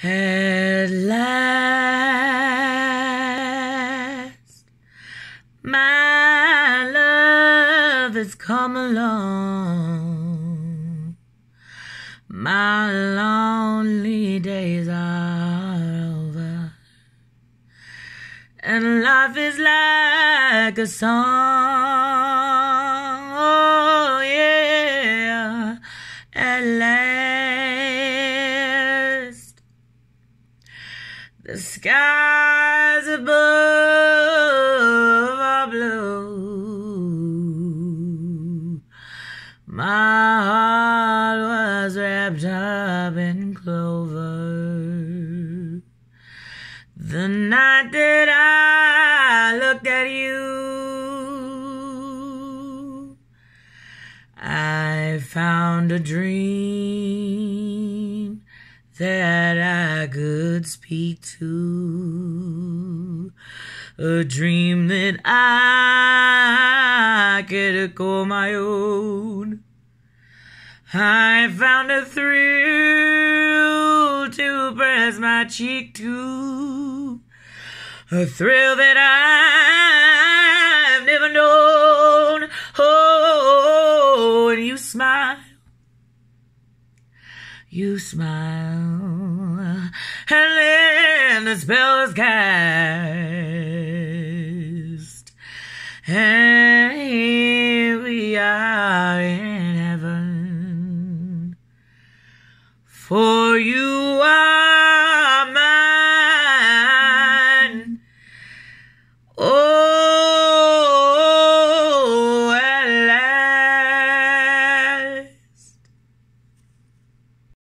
At last, my love has come along. My lonely days are over, and life is like a song. The skies above are blue. My heart was wrapped up in clover. The night that I looked at you, I found a dream that I could speak to. A dream that I could call my own. I found a thrill to press my cheek to. A thrill that I've never known. Oh, and you smile you smile and then the spell is cast and here we are in heaven for you